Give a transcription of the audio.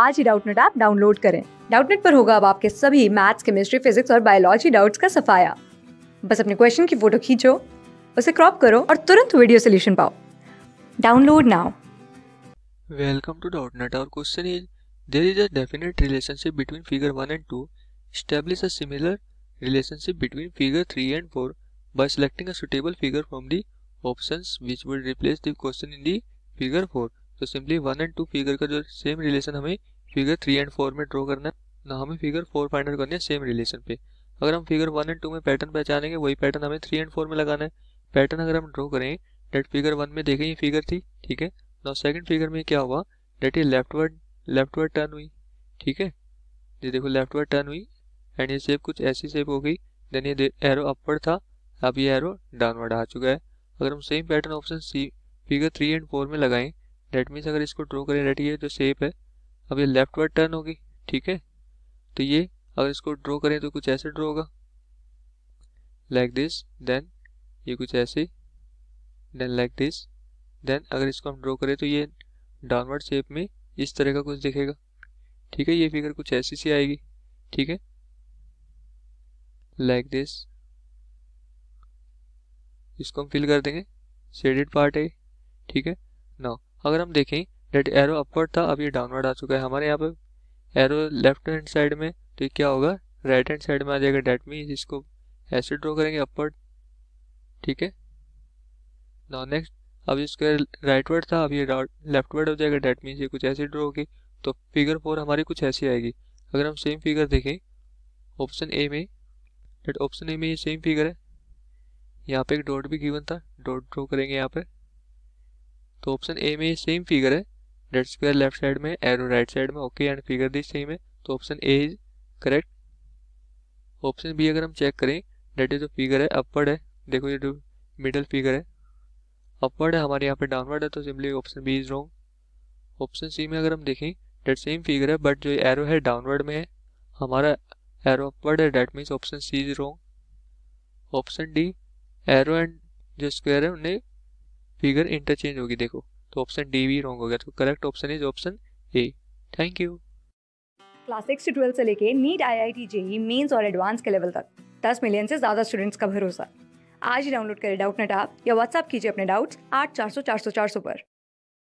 आज ही Doubtnut app download करें डाउटनेट पर होगा अब आपके सभी मैथ्स केमिस्ट्री फिजिक्स और बायोलॉजी डाउट्स का सफाया बस अपने क्वेश्चन की फोटो खींचो उसे क्रॉप करो और तुरंत वीडियो सोल्यूशन पाओ download now welcome to Doubtnut और question is there is a definite relationship between figure 1 and 2 establish a similar relationship between figure 3 and 4 by selecting a suitable figure from the options which will replace the question in the figure 4 तो simply one and two figure का जो same relation हमें figure three and four में draw करना है ना हमें figure four find out करनी है सेम रिलेशन पे अगर हम फिगर वन एंड टू में पैटर्न पहचानेंगे वही पैटर्न हमें थ्री एंड फोर में लगाना है पैटर्न अगर हम ड्रॉ करें डेट फिगर वन में देखें ये फिगर थी ठीक है ना सेकंड फिगर में क्या हुआ डेट ये leftward leftward turn हुई ठीक है ये देखो लेफ्ट वर्ड टर्न हुई एंड ये सेप कुछ ऐसी सेप हो गई देन ये एरो अपवर्ड था अब ये एरो डाउनवर्ड आ चुका है अगर हम same pattern option C figure three and four में लगाएं डेट मीन्स अगर इसको ड्रॉ करें डेट ये तो शेप है अब ये लेफ्ट वर्ड टर्न होगी ठीक है तो ये अगर इसको ड्रॉ करें तो कुछ ऐसे ड्रॉ होगा लाइक दिस देन ये कुछ ऐसे देन लाइक दिस देन अगर इसको हम ड्रॉ करें तो ये डाउनवर्ड शेप में इस तरह का कुछ दिखेगा ठीक है ये फिगर कुछ ऐसी सी आएगी ठीक है लाइक दिस इसको हम फिल कर देंगे शेडेड पार्ट है ठीक है नौ अगर हम देखें डेट एरो अपवर्ड था अब ये डाउनवर्ड आ चुका है हमारे यहाँ पर एरो लेफ्ट हैंड साइड में तो ये क्या होगा राइट हैंड साइड में आ जाएगा डेट मीन इसको ऐसे ड्रॉ करेंगे अपवर्ड ठीक है नाउ नेक्स्ट अब इसका राइट वर्ड था अब ये लेफ्ट वर्ड हो जाएगा डेट मीन ये कुछ ऐसे ड्रॉ होगी तो फिगर फोर हमारी कुछ ऐसी आएगी अगर हम सेम फिगर देखें ऑप्शन ए में डेट ऑप्शन ए में ये सेम फिगर है यहाँ पे एक डॉट भी गिवन था डॉट ड्रॉ करेंगे यहाँ पर तो ऑप्शन ए में सेम फिगर है डेड स्क्वायर लेफ्ट साइड में एरो राइट साइड में okay and figure D same है तो option A is correct option B अगर हम चेक करें डेट जो फिगर है अपवर्ड है देखो ये जो मिडल फिगर है अपवर्ड है हमारे यहाँ पे डाउनवर्ड है तो simply option B is wrong option C में अगर हम देखें डेट सेम फिगर है बट जो एरो है डाउनवर्ड में है हमारा एरो अपवर्ड है that means option C is wrong option D arrow and जो स्क्वायर है उन्हें फिगर इंटरचेंज होगी देखो तो ऑप्शन डी भी रॉन्ग हो गया तो correct option is option A thank you class six से ट्वेल्थ से लेके NEET I I T JEE mains और एडवांस के लेवल तक दस मिलियन से ज़्यादा स्टूडेंट्स का भरोसा आज ही डाउनलोड करें डाउट नेट आप या व्हाट्सअप कीजिए अपने डाउट्स आठ चार सौ चार सौ चार सौ पर